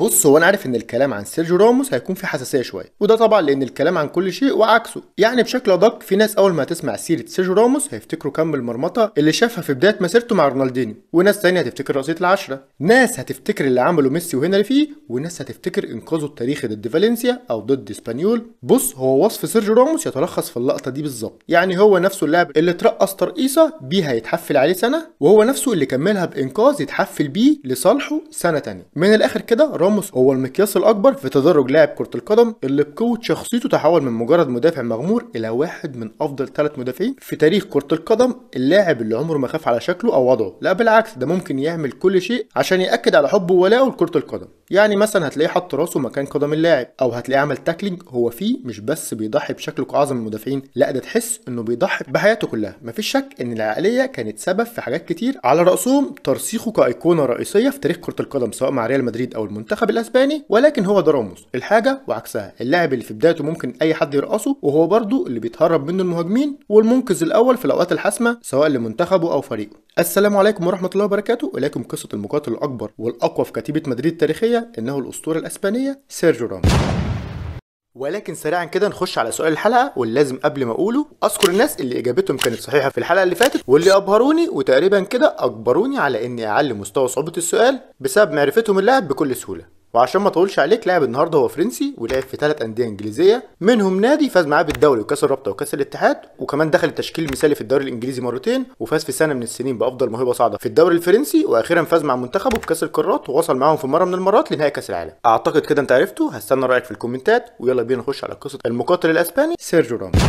بص هو انا عارف ان الكلام عن سيرجيو راموس هيكون فيه حساسيه شويه وده طبعا لان الكلام عن كل شيء وعكسه يعني بشكل ادق في ناس اول ما هتسمع سيره سيرجيو راموس هيفتكروا كم المرمطه اللي شافها في بدايه مسيرته مع رونالدينيو وناس ثانيه هتفتكر رقصيه العشره ناس هتفتكر اللي عمله ميسي وهنري فيه وناس هتفتكر انقاذه التاريخي ضد فالنسيا او ضد اسبانيول بص هو وصف سيرجيو راموس يتلخص في اللقطه دي بالظبط يعني هو نفسه اللاعب اللي اترقص ترقيصه بيها يتحفل عليه سنه وهو نفسه اللي كملها بانقاذ يتحفل بيه لصالحه سنه تانية من الاخر كده راموس هو المقياس الاكبر في تدرج لاعب كره القدم اللي بقوه شخصيته تحول من مجرد مدافع مغمور الى واحد من افضل ثلاث مدافعين في تاريخ كره القدم اللاعب اللي عمره ما خاف على شكله او وضعه لا بالعكس ده ممكن يعمل كل شيء عشان ياكد على حبه وولائه لكره القدم يعني مثلا هتلاقيه حط راسه مكان قدم اللاعب او هتلاقيه عمل تاكلينج هو فيه مش بس بيضحي بشكله كاعظم المدافعين لا ده تحس انه بيضحي بحياته كلها مفيش شك ان العقليه كانت سبب في حاجات كتير على راسهم ترسيخه كايقونه رئيسيه في تاريخ كره القدم سواء مع ريال مدريد او المنتخب المنتخب الاسباني ولكن هو ده راموس الحاجه وعكسها اللاعب اللي في بدايته ممكن اي حد يرقصه وهو برده اللي بيتهرب منه المهاجمين والمنقذ الاول في الاوقات الحاسمه سواء لمنتخبه او فريقه السلام عليكم ورحمه الله وبركاته اليكم قصه المقاتل الاكبر والاقوى في كتيبه مدريد التاريخيه انه الاسطوره الاسبانيه سيرجيو راموس ولكن سريعا كده نخش على سؤال الحلقه واللازم قبل ما اقوله اذكر الناس اللي اجابتهم كانت صحيحه في الحلقه اللي فاتت واللي ابهروني وتقريبا كده اجبروني على اني اعلي مستوى صعوبه السؤال بسبب معرفتهم اللعب بكل سهوله وعشان ما اطولش عليك لعب النهارده هو فرنسي ولعب في ثلاث انديه انجليزيه منهم نادي فاز معاه بالدوري وكاس الرابطه وكاس الاتحاد وكمان دخل التشكيل المثالي في الدوري الانجليزي مرتين وفاز في سنه من السنين بافضل موهبه صاعده في الدوري الفرنسي واخيرا فاز مع منتخبه بكاس القارات ووصل معاهم في مره من المرات لنهائي كاس العالم اعتقد كده انت عرفته هستنى رايك في الكومنتات ويلا بينا نخش على قصه المقاتل الاسباني سيرجيو راموس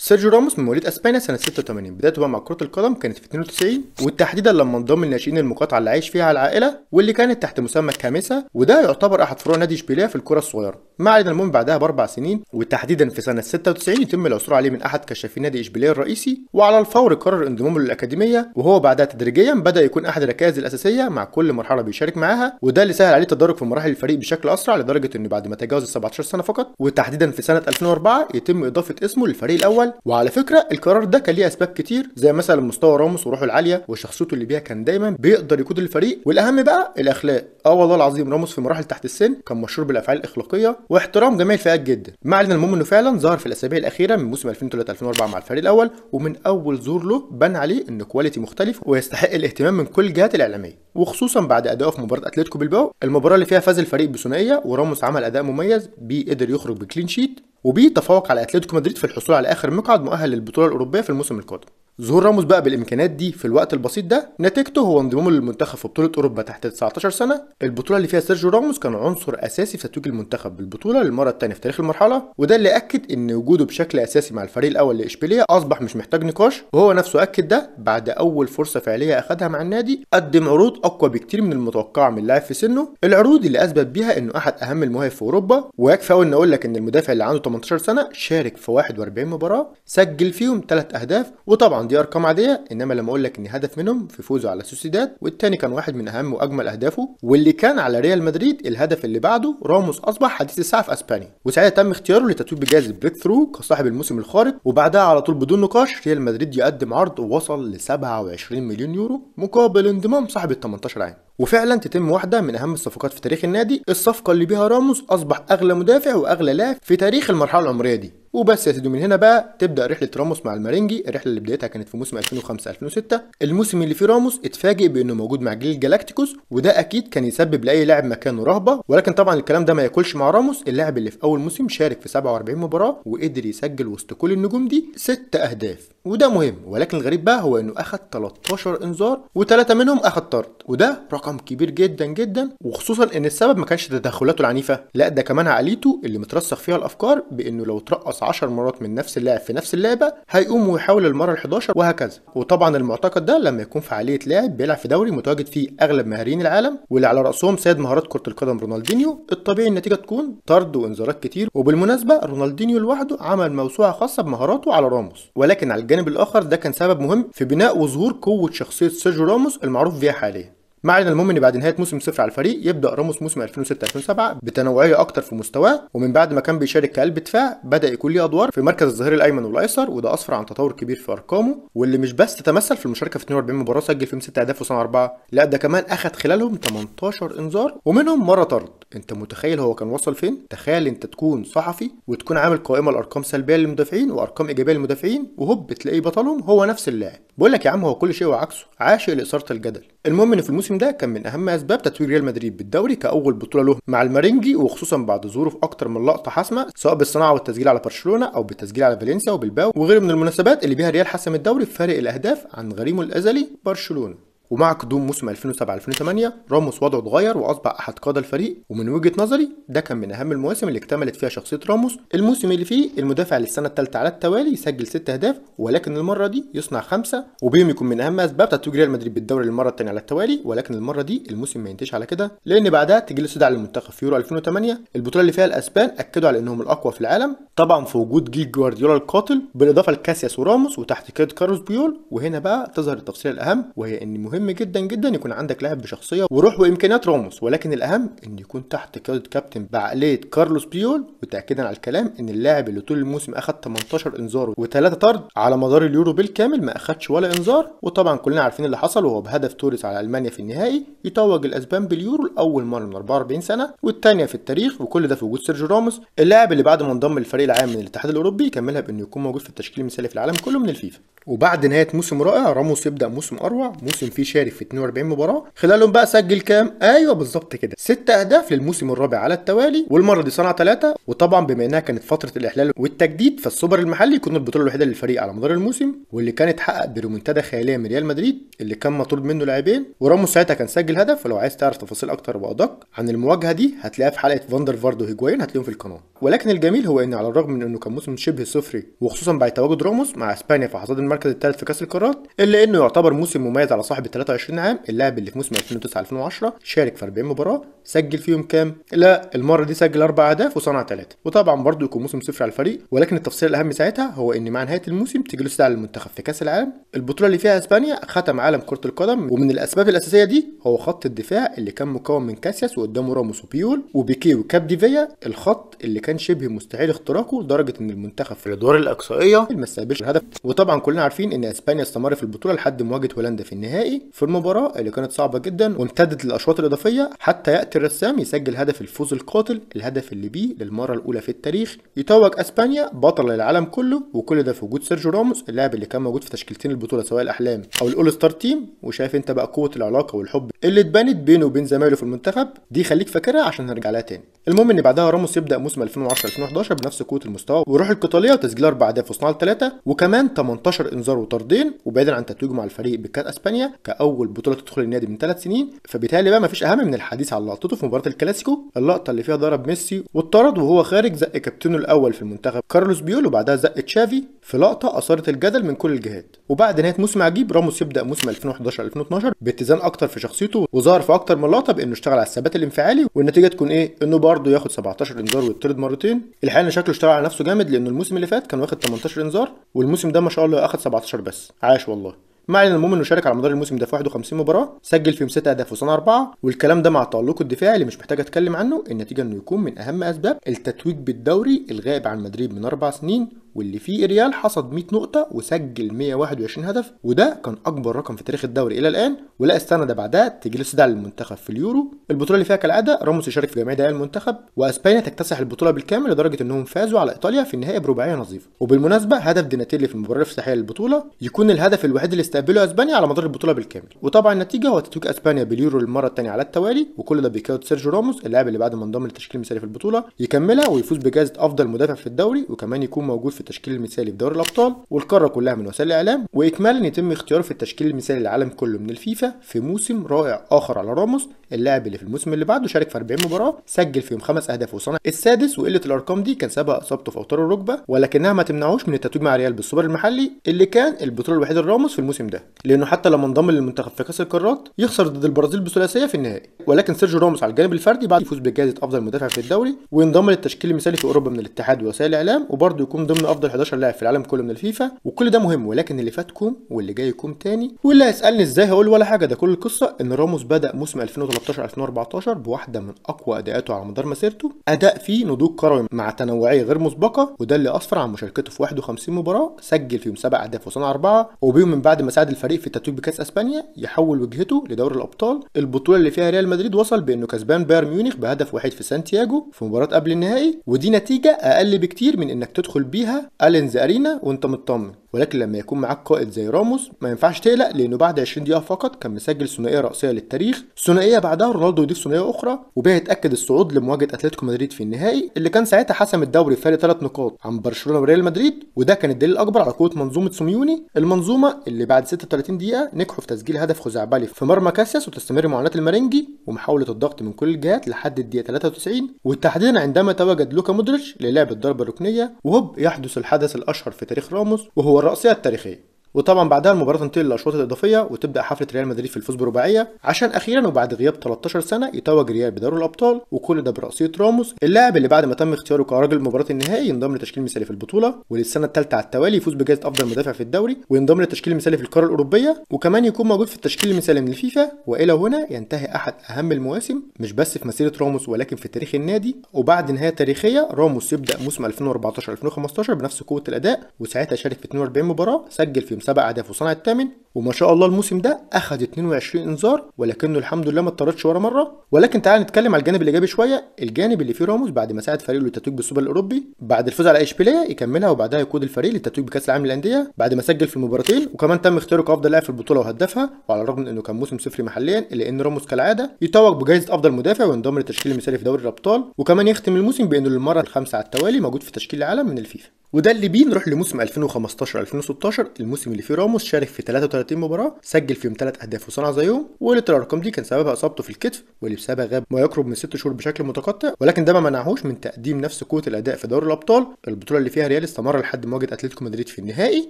سيرجيو راموس من مواليد اسبانيا سنه 86 بدايته مع كره القدم كانت في 92 وتحديدا لما انضم لناشئين المقاطعه اللي عايش فيها العائله واللي كانت تحت مسمى الكاميسا وده يعتبر احد فروع نادي اشبيليه في الكره الصغيره ما علينا المهم بعدها باربع سنين وتحديدا في سنه 96 يتم العثور عليه من احد كشافين نادي اشبيليه الرئيسي وعلى الفور قرر انضمامه للاكاديميه وهو بعدها تدريجيا بدا يكون احد الركائز الاساسيه مع كل مرحله بيشارك معاها وده اللي سهل عليه التدرج في مراحل الفريق بشكل اسرع لدرجه انه بعد ما تجاوز ال 17 سنه فقط وتحديدا في سنه 2004 يتم اضافه اسمه للفريق الاول العمل وعلى فكره القرار ده كان ليه اسباب كتير زي مثلا مستوى راموس وروحه العاليه وشخصيته اللي بيها كان دايما بيقدر يقود الفريق والاهم بقى الاخلاق اه والله العظيم راموس في مراحل تحت السن كان مشهور بالافعال الاخلاقيه واحترام جميع الفئات جدا ما علينا المهم انه فعلا ظهر في الاسابيع الاخيره من موسم 2003 2004 مع الفريق الاول ومن اول ظهور له بان عليه ان كواليتي مختلف ويستحق الاهتمام من كل الجهات الاعلاميه وخصوصا بعد اداؤه في مباراه اتلتيكو بالباو المباراه اللي فيها فاز الفريق بثنائيه وراموس عمل اداء مميز بيه قدر يخرج بكلين شيت وبيتفوق على اتلتيكو مدريد في الحصول على اخر مقعد مؤهل للبطوله الاوروبيه في الموسم القادم ظهور راموس بقى بالامكانيات دي في الوقت البسيط ده نتيجته هو انضمامه للمنتخب في بطوله اوروبا تحت 19 سنه البطوله اللي فيها سيرجيو راموس كان عنصر اساسي في تتويج المنتخب بالبطوله للمره الثانيه في تاريخ المرحله وده اللي اكد ان وجوده بشكل اساسي مع الفريق الاول لاشبيليه اصبح مش محتاج نقاش وهو نفسه اكد ده بعد اول فرصه فعليه اخذها مع النادي قدم عروض اقوى بكتير من المتوقعه من لاعب في سنه العروض اللي اثبت بيها انه احد اهم المواهب في اوروبا ويكفي ان اقول لك ان المدافع اللي عنده 18 سنه شارك في 41 مباراه سجل فيهم 3 اهداف وطبعا دي ارقام عاديه انما لما اقول لك ان هدف منهم في فوزه على سوسيداد والتاني كان واحد من اهم واجمل اهدافه واللي كان على ريال مدريد الهدف اللي بعده راموس اصبح حديث الساعه في اسبانيا وساعتها تم اختياره لتتويج بجائزه بريك ثرو كصاحب الموسم الخارق وبعدها على طول بدون نقاش ريال مدريد يقدم عرض وصل ل 27 مليون يورو مقابل انضمام صاحب ال 18 عام وفعلا تتم واحده من اهم الصفقات في تاريخ النادي الصفقه اللي بيها راموس اصبح اغلى مدافع واغلى لاعب في تاريخ المرحله العمريه دي وبس يا سيدي من هنا بقى تبدا رحله راموس مع المارينجي الرحله اللي بدايتها كانت في موسم 2005 2006 الموسم اللي فيه راموس اتفاجئ بانه موجود مع جيل الجلاكتيكوس وده اكيد كان يسبب لاي لاعب مكانه رهبه ولكن طبعا الكلام ده ما ياكلش مع راموس اللاعب اللي في اول موسم شارك في 47 مباراه وقدر يسجل وسط كل النجوم دي 6 اهداف وده مهم ولكن الغريب بقى هو انه اخذ 13 انذار وثلاثه منهم اخذ طرد وده رقم رقم كبير جدا جدا وخصوصا ان السبب ما كانش تدخلاته العنيفه لا ده كمان عقليته اللي مترسخ فيها الافكار بانه لو اترقص 10 مرات من نفس اللاعب في نفس اللعبه هيقوم ويحاول المره ال11 وهكذا وطبعا المعتقد ده لما يكون في لاعب بيلعب في دوري متواجد فيه اغلب مهاريين العالم واللي على راسهم سيد مهارات كره القدم رونالدينيو الطبيعي النتيجه تكون طرد وانذارات كتير وبالمناسبه رونالدينيو لوحده عمل موسوعه خاصه بمهاراته على راموس ولكن على الجانب الاخر ده كان سبب مهم في بناء وظهور قوه شخصيه سيرجيو راموس المعروف بيها حاليا ما علينا المهم ان بعد نهايه موسم صفر على الفريق يبدا راموس موسم 2006 2007 بتنوعيه اكتر في مستواه ومن بعد ما كان بيشارك كقلب دفاع بدا يكون ليه ادوار في مركز الظهير الايمن والايسر وده اسفر عن تطور كبير في ارقامه واللي مش بس تتمثل في المشاركه في 42 مباراه سجل فيهم 6 اهداف وصنع 4 لا ده كمان اخذ خلالهم 18 انذار ومنهم مره طرد انت متخيل هو كان وصل فين تخيل انت تكون صحفي وتكون عامل قائمه لارقام سلبيه للمدافعين وارقام ايجابيه للمدافعين وهوب تلاقيه بطلهم هو نفس اللاعب بقول لك يا عم هو كل شيء وعكسه عاشق لاثاره الجدل المهم ان في الموسم ده كان من اهم اسباب تتويج ريال مدريد بالدوري كاول بطوله له مع المارينجي وخصوصا بعد ظهوره في اكتر من لقطه حاسمه سواء بالصناعه والتسجيل على برشلونه او بالتسجيل على فالنسيا وبالباو وغيره من المناسبات اللي بيها ريال حسم الدوري بفارق الاهداف عن غريمه الازلي برشلونه ومع قدوم موسم 2007 2008 راموس وضعه اتغير واصبح احد قاده الفريق ومن وجهه نظري ده كان من اهم المواسم اللي اكتملت فيها شخصيه راموس الموسم اللي فيه المدافع للسنه الثالثه على التوالي يسجل 6 اهداف ولكن المره دي يصنع خمسه وبيهم يكون من اهم اسباب تتويج ريال مدريد بالدوري للمره الثانيه على التوالي ولكن المره دي الموسم ما ينتهيش على كده لان بعدها تجي له استدعاء للمنتخب في يورو 2008 البطوله اللي فيها الاسبان اكدوا على انهم الاقوى في العالم طبعا في وجود جيل جوارديولا القاتل بالاضافه لكاسياس وراموس وتحت قياده كارلوس بيول وهنا بقى تظهر التفصيله الاهم وهي ان مهم مهم جدا جدا يكون عندك لاعب بشخصيه وروح وامكانيات راموس ولكن الاهم ان يكون تحت قياده كابتن بعقليه كارلوس بيول وتاكيدا على الكلام ان اللاعب اللي طول الموسم اخذ 18 انذار و3 طرد على مدار اليورو بالكامل ما اخذش ولا انذار وطبعا كلنا عارفين اللي حصل وهو بهدف توريس على المانيا في النهائي يتوج الاسبان باليورو لاول مره من 44 سنه والثانيه في التاريخ وكل ده في وجود سيرجيو راموس اللاعب اللي بعد ما انضم للفريق العام من الاتحاد الاوروبي كملها بانه يكون موجود في التشكيل المثالي في العالم كله من الفيفا وبعد نهايه موسم رائع راموس يبدا موسم اروع موسم فيه شارف في 42 مباراه خلالهم بقى سجل كام ايوه بالظبط كده ست اهداف للموسم الرابع على التوالي والمره دي صنع ثلاثه وطبعا بما انها كانت فتره الاحلال والتجديد فالسوبر المحلي كنا البطوله الوحيده للفريق على مدار الموسم واللي كانت حقق بريمونتادا خياليه من ريال مدريد اللي كان مطرود منه لاعبين وراموس ساعتها كان سجل هدف ولو عايز تعرف تفاصيل اكتر وادق عن المواجهه دي هتلاقيها في حلقه فاندر فاردو هيجواين هتلاقيهم في القناه ولكن الجميل هو ان على الرغم من انه كان موسم شبه صفري وخصوصا بعد تواجد راموس مع اسبانيا في حصاد المركز الثالث في كاس القارات الا انه يعتبر موسم مميز على صاحب ال 23 عام اللاعب اللي في موسم 2009 2010 شارك في 40 مباراه سجل فيهم كام لا المره دي سجل اربع اهداف وصنع ثلاثه وطبعا برضه يكون موسم صفر على الفريق ولكن التفصيل الاهم ساعتها هو ان مع نهايه الموسم تجلس على المنتخب في كاس العالم البطوله اللي فيها اسبانيا ختم عالم كره القدم ومن الاسباب الاساسيه دي هو خط الدفاع اللي كان مكون من كاسياس وقدامه راموس وبيول وبيكي وكاب ديفيا الخط اللي كان شبه مستحيل اختراقه لدرجه ان المنتخب في الادوار الاقصائيه ما استقبلش الهدف وطبعا كلنا كلنا عارفين ان اسبانيا استمر في البطوله لحد مواجهه هولندا في النهائي في المباراه اللي كانت صعبه جدا وامتدت للاشواط الاضافيه حتى ياتي الرسام يسجل هدف الفوز القاتل الهدف اللي بيه للمره الاولى في التاريخ يتوج اسبانيا بطل العالم كله وكل ده في وجود سيرجيو راموس اللاعب اللي كان موجود في تشكيلتين البطوله سواء الاحلام او الاول ستار تيم وشايف انت بقى قوه العلاقه والحب اللي اتبنت بينه وبين زمايله في المنتخب دي خليك فاكرها عشان نرجع لها تاني المهم ان بعدها راموس يبدا موسم 2010 2011 بنفس قوه المستوى وروح القتاليه وتسجيل اربع اهداف وصناعه ثلاثه وكمان 18 انذار وطردين وبعيدا عن تتويجه مع الفريق بكاس اسبانيا كاول بطوله تدخل النادي من ثلاث سنين فبالتالي بقى مفيش اهم من الحديث على لقطته في مباراه الكلاسيكو اللقطه اللي فيها ضرب ميسي واتطرد وهو خارج زق كابتنه الاول في المنتخب كارلوس بيول وبعدها زق تشافي في لقطه اثارت الجدل من كل الجهات وبعد نهايه موسم عجيب راموس يبدا موسم 2011 2012 باتزان اكتر في شخصيته وظهر في اكتر من لقطه بانه اشتغل على الثبات الانفعالي والنتيجه تكون ايه انه برضه ياخد 17 انذار ويطرد مرتين الحقيقه شكله اشتغل على نفسه جامد لانه الموسم اللي فات كان واخد 18 انذار والموسم ده ما شاء الله واخد 17 بس عاش والله ما علينا المهم انه شارك على مدار الموسم ده في 51 مباراه سجل فيهم 6 اهداف وصنع 4 والكلام ده مع تالقه الدفاعي اللي مش محتاج اتكلم عنه النتيجه انه يكون من اهم اسباب التتويج بالدوري الغائب عن مدريد من 4 سنين واللي فيه ريال حصد 100 نقطة وسجل 121 هدف وده كان أكبر رقم في تاريخ الدوري إلى الآن ولا السنة ده بعدها تجي ده للمنتخب في اليورو البطولة اللي فيها كالعادة راموس يشارك في جميع دقائق المنتخب وأسبانيا تكتسح البطولة بالكامل لدرجة إنهم فازوا على إيطاليا في النهائي برباعية نظيفة وبالمناسبة هدف ديناتيلي في المباراة الافتتاحية للبطولة يكون الهدف الوحيد اللي استقبله أسبانيا على مدار البطولة بالكامل وطبعا النتيجة هو تتويج أسبانيا باليورو للمرة الثانية على التوالي وكل ده بيكاوت سيرجيو راموس اللاعب اللي بعد ما انضم للتشكيل المثالي في البطولة يكملها ويفوز بجائزة أفضل مدافع في الدوري وكمان يكون موجود في التشكيل المثالي في دوري الابطال والقاره كلها من وسائل الاعلام واكمالا يتم اختياره في التشكيل المثالي للعالم كله من الفيفا في موسم رائع اخر على راموس اللاعب اللي في الموسم اللي بعده شارك في 40 مباراه سجل فيهم خمس اهداف وصنع السادس وقله الارقام دي كان سبب اصابته في اوتار الركبه ولكنها ما تمنعوش من التتويج مع ريال بالسوبر المحلي اللي كان البطوله الوحيده لراموس في الموسم ده لانه حتى لما انضم للمنتخب في كاس القارات يخسر ضد البرازيل بثلاثيه في النهائي ولكن سيرجيو راموس على الجانب الفردي بعد يفوز بجائزه افضل مدافع في الدوري وينضم للتشكيل المثالي في اوروبا من الاتحاد ووسائل الاعلام وبرده يكون ضمن افضل 11 لاعب في العالم كله من الفيفا وكل ده مهم ولكن اللي فات كوم واللي جاي كوم تاني واللي هيسالني ازاي هقول ولا حاجه ده كل القصه ان راموس بدا موسم 2013 2014 بواحده من اقوى اداءاته على مدار مسيرته اداء فيه نضوج كروي مع تنوعيه غير مسبقه وده اللي اسفر عن مشاركته في 51 مباراه سجل فيهم سبع اهداف وصنع اربعه وبيهم من بعد ما ساعد الفريق في التتويج بكاس اسبانيا يحول وجهته لدوري الابطال البطوله اللي فيها ريال مدريد وصل بانه كسبان بايرن ميونخ بهدف واحد في سانتياجو في مباراه قبل النهائي ودي نتيجه اقل بكتير من انك تدخل بيها الينز ارينا وانت مطمن ولكن لما يكون معاك قائد زي راموس ما ينفعش تقلق لانه بعد 20 دقيقه فقط كان مسجل ثنائيه راسيه للتاريخ ثنائيه بعدها رونالدو يضيف ثنائيه اخرى وبها يتاكد الصعود لمواجهه اتلتيكو مدريد في النهائي اللي كان ساعتها حسم الدوري بفارق 3 نقاط عن برشلونه وريال مدريد وده كان الدليل الاكبر على قوه منظومه سيميوني المنظومه اللي بعد 36 دقيقه نجحوا في تسجيل هدف خزعبلي في مرمى كاسياس وتستمر معاناه المرنجي ومحاوله الضغط من كل الجهات لحد الدقيقه 93 وتحديدا عندما تواجد لوكا مودريتش للعب الضربه الركنيه وهوب يحدث الحدث الاشهر في تاريخ راموس وهو والرأسية التاريخية وطبعا بعدها المباراه تنتقل للاشواط الاضافيه وتبدا حفله ريال مدريد في الفوز برباعيه عشان اخيرا وبعد غياب 13 سنه يتوج ريال بدوري الابطال وكل ده براسيه راموس اللاعب اللي بعد ما تم اختياره كراجل مباراه النهائي ينضم لتشكيل مثالي في البطوله وللسنه الثالثه على التوالي يفوز بجائزه افضل مدافع في الدوري وينضم لتشكيل مثالي في القاره الاوروبيه وكمان يكون موجود في التشكيل المثالي من الفيفا والى هنا ينتهي احد اهم المواسم مش بس في مسيره راموس ولكن في تاريخ النادي وبعد نهايه تاريخيه راموس يبدا موسم 2014 2015 بنفس قوه الاداء وساعتها شارك في 42 مباراه سجل في 7 أهداف وصنع الثامن وما شاء الله الموسم ده اخد 22 انذار ولكنه الحمد لله ما اتطردش ولا مره ولكن تعال نتكلم على الجانب الايجابي شويه الجانب اللي فيه راموس بعد ما ساعد فريقه للتتويج بالسوبر الاوروبي بعد الفوز على اشبيليه يكملها وبعدها يقود الفريق للتتويج بكاس العالم للانديه بعد ما سجل في المباراتين وكمان تم اختياره كافضل لاعب في البطوله وهدافها وعلى الرغم من انه كان موسم صفري محليا الا ان راموس كالعاده يتوج بجائزه افضل مدافع وينضم للتشكيل المثالي في دوري الابطال وكمان يختم الموسم بانه للمره الخامسه على التوالي موجود في تشكيل العالم من الفيفا وده اللي بيه نروح لموسم 2015 2016 الموسم اللي فيه راموس شارك في 33 32 مباراه سجل فيهم ثلاث اهداف وصنع زيهم وقلت الارقام دي كان سببها اصابته في الكتف واللي بسببها غاب ما يقرب من ست شهور بشكل متقطع ولكن ده ما منعهوش من تقديم نفس قوه الاداء في دوري الابطال البطوله اللي فيها ريال استمر لحد مواجهه اتلتيكو مدريد في النهائي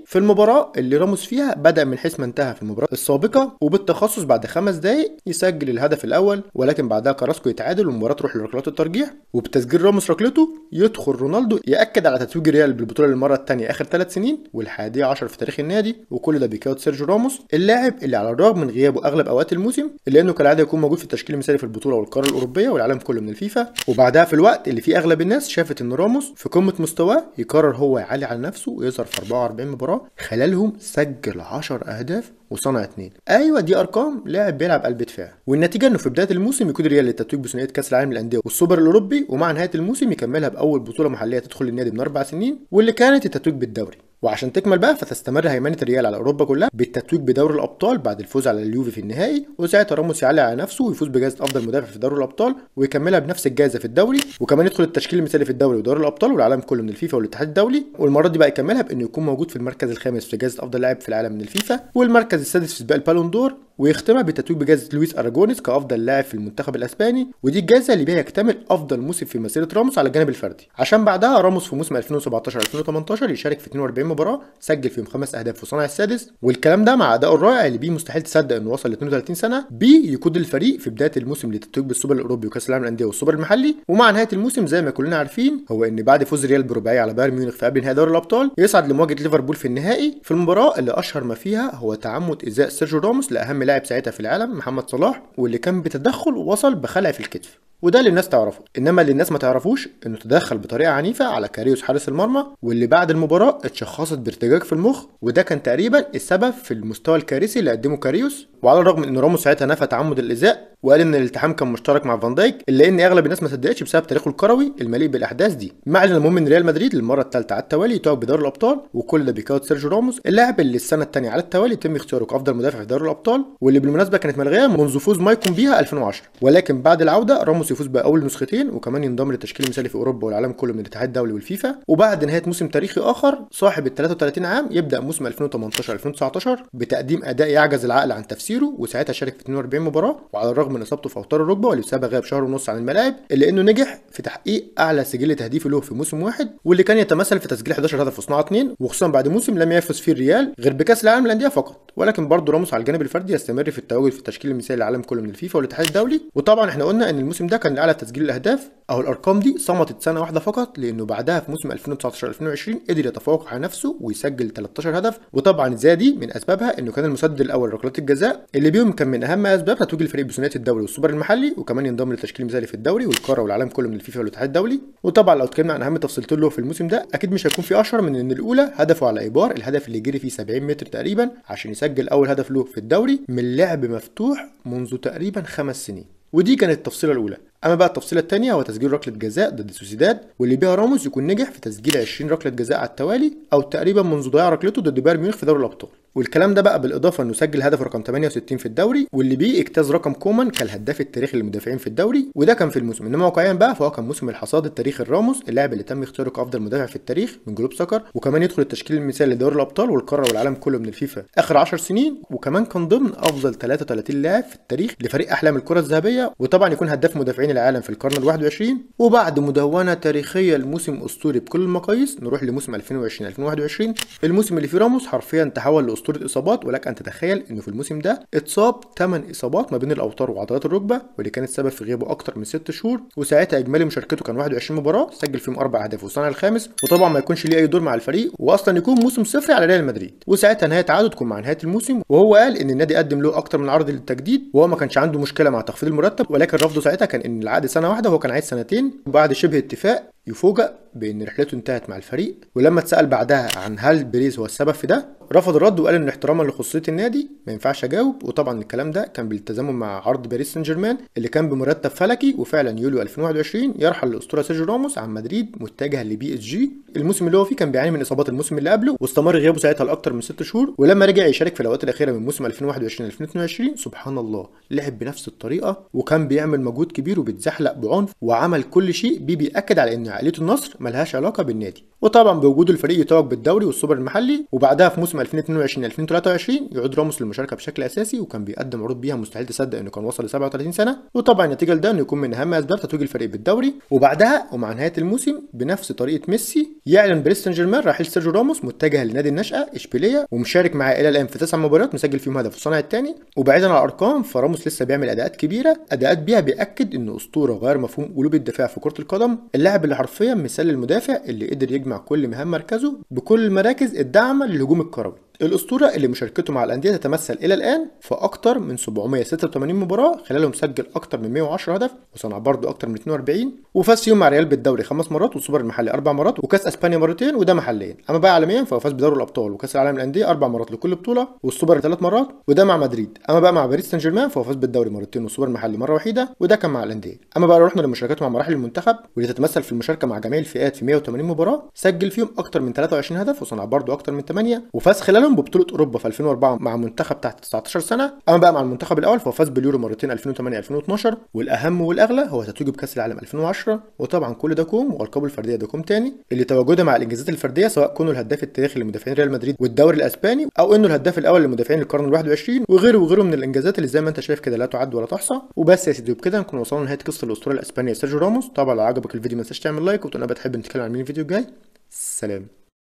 في المباراه اللي راموس فيها بدا من حيث ما انتهى في المباراه السابقه وبالتخصص بعد خمس دقائق يسجل الهدف الاول ولكن بعدها كراسكو يتعادل والمباراه تروح لركلات الترجيح وبتسجيل راموس ركلته يدخل رونالدو ياكد على تتويج ريال بالبطوله للمره الثانيه اخر ثلاث سنين والحادي عشر في تاريخ النادي وكل ده بيكاوت سيرجيو راموس اللاعب اللي على الرغم من غيابه اغلب اوقات الموسم الا انه كالعاده يكون موجود في التشكيل المثالي في البطوله والقاره الاوروبيه والعالم كله من الفيفا وبعدها في الوقت اللي فيه اغلب الناس شافت ان راموس في قمه مستواه يقرر هو يعلي على نفسه ويظهر في 44 مباراه خلالهم سجل 10 اهداف وصنع اثنين ايوه دي ارقام لاعب بيلعب قلب دفاع والنتيجه انه في بدايه الموسم يكون ريال للتتويج بثنائيه كاس العالم للانديه والسوبر الاوروبي ومع نهايه الموسم يكملها باول بطوله محليه تدخل النادي من اربع سنين واللي كانت التتويج بالدوري وعشان تكمل بقى فتستمر هيمنه الريال على اوروبا كلها بالتتويج بدوري الابطال بعد الفوز على اليوفي في النهائي وساعتها راموس يعلي على نفسه ويفوز بجائزه افضل مدافع في دوري الابطال ويكملها بنفس الجائزه في الدوري وكمان يدخل التشكيل المثالي في الدوري ودوري الابطال والعالم كله من الفيفا والاتحاد الدولي والمره دي بقى يكملها بانه يكون موجود في المركز الخامس في جائزه افضل لاعب في العالم من الفيفا والمركز السادس في سباق البالون دور ويختمها بتتويج بجائزة لويس أراجونيس كأفضل لاعب في المنتخب الأسباني ودي الجائزة اللي بيها يكتمل أفضل موسم في مسيرة راموس على الجانب الفردي عشان بعدها راموس في موسم 2017 2018 يشارك في 42 مباراة سجل فيهم خمس أهداف وصنع السادس والكلام ده مع أدائه الرائع اللي بيه مستحيل تصدق إنه وصل ل 32 سنة بيه يقود الفريق في بداية الموسم للتتويج بالسوبر الأوروبي وكأس العالم للأندية والسوبر المحلي ومع نهاية الموسم زي ما كلنا عارفين هو إن بعد فوز ريال برباعي على بايرن ميونخ في قبل نهائي دوري الأبطال يصعد لمواجهة ليفربول في النهائي في المباراة اللي أشهر ما فيها هو تعمد إزاء سيرجيو راموس لأهم لاعب ساعتها في العالم محمد صلاح واللي كان بتدخل ووصل بخلع في الكتف وده اللي الناس تعرفه انما اللي الناس ما تعرفوش انه تدخل بطريقه عنيفه على كاريوس حارس المرمى واللي بعد المباراه اتشخصت بارتجاج في المخ وده كان تقريبا السبب في المستوى الكارثي اللي قدمه كاريوس وعلى الرغم ان راموس ساعتها نفى تعمد الازاء وقال ان الالتحام كان مشترك مع فان دايك الا ان اغلب الناس ما صدقتش بسبب تاريخه الكروي المليء بالاحداث دي مع ان المهم ان ريال مدريد للمره الثالثه على التوالي يتوج بدوري الابطال وكل ده بقياده سيرجيو راموس اللاعب اللي السنه الثانيه على التوالي تم اختياره كافضل مدافع في دوري الابطال واللي بالمناسبه كانت ملغيه منذ فوز مايكون بيها 2010 ولكن بعد العوده راموس يوفنتوس يفوز باول نسختين وكمان ينضم للتشكيل المثالي في اوروبا والعالم كله من الاتحاد الدولي والفيفا وبعد نهايه موسم تاريخي اخر صاحب ال 33 عام يبدا موسم 2018 2019 بتقديم اداء يعجز العقل عن تفسيره وساعتها شارك في 42 مباراه وعلى الرغم من اصابته في اوتار الركبه واللي سابها غاب شهر ونص عن الملاعب الا انه نجح في تحقيق اعلى سجل تهديف له في موسم واحد واللي كان يتمثل في تسجيل 11 هدف وصناعه 2 وخصوصا بعد موسم لم يفز فيه الريال غير بكاس العالم للانديه فقط ولكن برضه راموس على الجانب الفردي يستمر في التواجد في التشكيل المثالي للعالم كله من الفيفا والاتحاد الدولي وطبعا احنا قلنا ان الموسم ده كان على تسجيل الاهداف او الارقام دي صمتت سنه واحده فقط لانه بعدها في موسم 2019 2020 قدر يتفوق على نفسه ويسجل 13 هدف وطبعا زي دي من اسبابها انه كان المسدد الاول ركلات الجزاء اللي بيهم كان من اهم اسباب تتويج الفريق بثنائيه الدوري والسوبر المحلي وكمان ينضم للتشكيل المثالي في الدوري والقاره والعالم كله من الفيفا والاتحاد الدولي وطبعا لو اتكلمنا عن اهم تفصيلتين له في الموسم ده اكيد مش هيكون في اشهر من ان الاولى هدفه على ايبار الهدف اللي جري فيه 70 متر تقريبا عشان يسجل اول هدف له في الدوري من لعب مفتوح منذ تقريبا خمس سنين ودي كانت التفصيله الاولى اما بقى التفصيله الثانيه هو تسجيل ركله جزاء ضد سوسيداد واللي بيها راموس يكون نجح في تسجيل 20 ركله جزاء على التوالي او تقريبا منذ ضياع ركلته ضد بايرن ميونخ في دوري الابطال والكلام ده بقى بالاضافه انه سجل هدف رقم 68 في الدوري واللي بيه اجتاز رقم كومان كالهداف التاريخي للمدافعين في الدوري وده كان في الموسم انما واقعيا بقى فهو كان موسم الحصاد التاريخي لراموس اللاعب اللي تم اختياره كافضل مدافع في التاريخ من جروب سكر وكمان يدخل التشكيل المثالي لدوري الابطال والقاره والعالم كله من الفيفا اخر 10 سنين وكمان كان ضمن افضل 33 لاعب في التاريخ لفريق احلام الكره الذهبيه وطبعا يكون هداف مدافعين العالم في القرن ال21 وبعد مدونه تاريخيه لموسم اسطوري بكل المقاييس نروح لموسم 2020 2021 الموسم اللي فيه راموس حرفيا تحول اسطوره اصابات ولك ان تتخيل انه في الموسم ده اتصاب 8 اصابات ما بين الاوتار وعضلات الركبه واللي كانت سبب في غيابه اكتر من 6 شهور وساعتها اجمالي مشاركته كان 21 مباراه سجل فيهم اربع اهداف وصنع الخامس وطبعا ما يكونش ليه اي دور مع الفريق واصلا يكون موسم صفر على ريال مدريد وساعتها نهايه عقده تكون مع نهايه الموسم وهو قال ان النادي قدم له اكتر من عرض للتجديد وهو ما كانش عنده مشكله مع تخفيض المرتب ولكن رفضه ساعتها كان ان العقد سنه واحده وهو كان عايز سنتين وبعد شبه اتفاق يفوجئ بان رحلته انتهت مع الفريق ولما اتسال بعدها عن هل بريز هو السبب في ده رفض الرد وقال ان احتراما لخصوصيه النادي ما ينفعش اجاوب وطبعا الكلام ده كان بالتزامن مع عرض باريس سان جيرمان اللي كان بمرتب فلكي وفعلا يوليو 2021 يرحل الاسطوره سيرجيو راموس عن مدريد متجها لبي اس جي الموسم اللي هو فيه كان بيعاني من اصابات الموسم اللي قبله واستمر غيابه ساعتها لاكثر من 6 شهور ولما رجع يشارك في الاوقات الاخيره من موسم 2021 2022 سبحان الله لعب بنفس الطريقه وكان بيعمل مجهود كبير وبيتزحلق بعنف وعمل كل شيء بيبي اكد على ان عائلة النصر ملهاش علاقه بالنادي وطبعا بوجود الفريق يتوج بالدوري والسوبر المحلي وبعدها في موسم 2022 2023 يعود راموس للمشاركه بشكل اساسي وكان بيقدم عروض بيها مستحيل تصدق انه كان وصل ل 37 سنه وطبعا النتيجه لده انه يكون من اهم اسباب تتويج الفريق بالدوري وبعدها ومع نهايه الموسم بنفس طريقه ميسي يعلن باريس سان جيرمان رحيل سيرجيو راموس متجه لنادي النشأه اشبيليه ومشارك معاه الى الان في تسع مباريات مسجل فيهم هدف الصانع الثاني وبعيدا عن الارقام فراموس لسه بيعمل اداءات كبيره اداءات بيها بياكد انه اسطوره غير مفهوم قلوب الدفاع في كره القدم اللاعب اللي حرفيا مثال المدافع اللي قدر يجمع مع كل مهام مركزه بكل المراكز الداعمة للهجوم الكروي الأسطورة اللي مشاركته مع الأندية تتمثل إلى الآن في أكتر من 786 مباراة خلالهم سجل أكتر من 110 هدف وصنع برضه أكتر من 42 وفاز فيهم مع ريال بالدوري خمس مرات والسوبر المحلي أربع مرات وكأس أسبانيا مرتين وده محليا أما بقى عالميا فهو فاز بدوري الأبطال وكأس العالم للأندية أربع مرات لكل بطولة والسوبر ثلاث مرات وده مع مدريد أما بقى مع باريس سان جيرمان فهو فاز بالدوري مرتين والسوبر المحلي مرة وحيدة وده كان مع الأندية أما بقى رحنا لمشاركته مع مراحل المنتخب واللي تتمثل في المشاركة مع جميع الفئات في 180 مباراة سجل فيهم أكتر من 23 هدف وصنع برضه أكتر من 8 وفاز خلالهم معاهم ببطوله اوروبا في 2004 مع منتخب تحت 19 سنه اما بقى مع المنتخب الاول فهو فاز باليورو مرتين 2008 2012 والاهم والاغلى هو تتويج بكاس العالم 2010 وطبعا كل ده كوم والقاب الفرديه ده كوم تاني اللي تواجده مع الانجازات الفرديه سواء كونه الهداف التاريخي لمدافعين ريال مدريد والدوري الاسباني او انه الهداف الاول لمدافعين القرن ال21 وغيره وغيره من الانجازات اللي زي ما انت شايف كده لا تعد ولا تحصى وبس يا سيدي وبكده نكون وصلنا لنهايه قصه الاسطوره الاسبانيه سيرجيو راموس طبعا لو عجبك الفيديو ما تنساش تعمل لايك وتقول انا بتحب نتكلم عن مين الفيديو الجاي سلام